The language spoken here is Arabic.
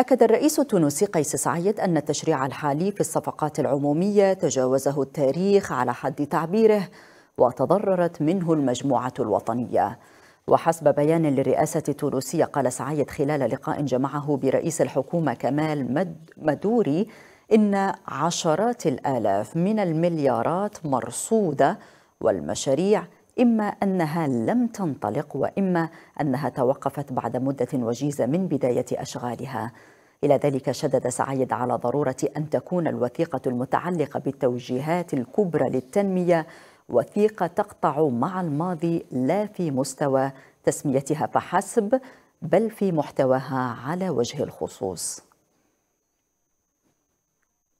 أكد الرئيس التونسي قيس سعيد أن التشريع الحالي في الصفقات العمومية تجاوزه التاريخ على حد تعبيره وتضررت منه المجموعة الوطنية وحسب بيان للرئاسة التونسية قال سعيد خلال لقاء جمعه برئيس الحكومة كمال مد مدوري إن عشرات الآلاف من المليارات مرصودة والمشاريع إما أنها لم تنطلق وإما أنها توقفت بعد مدة وجيزة من بداية أشغالها إلى ذلك شدد سعيد على ضرورة أن تكون الوثيقة المتعلقة بالتوجيهات الكبرى للتنمية وثيقة تقطع مع الماضي لا في مستوى تسميتها فحسب بل في محتواها على وجه الخصوص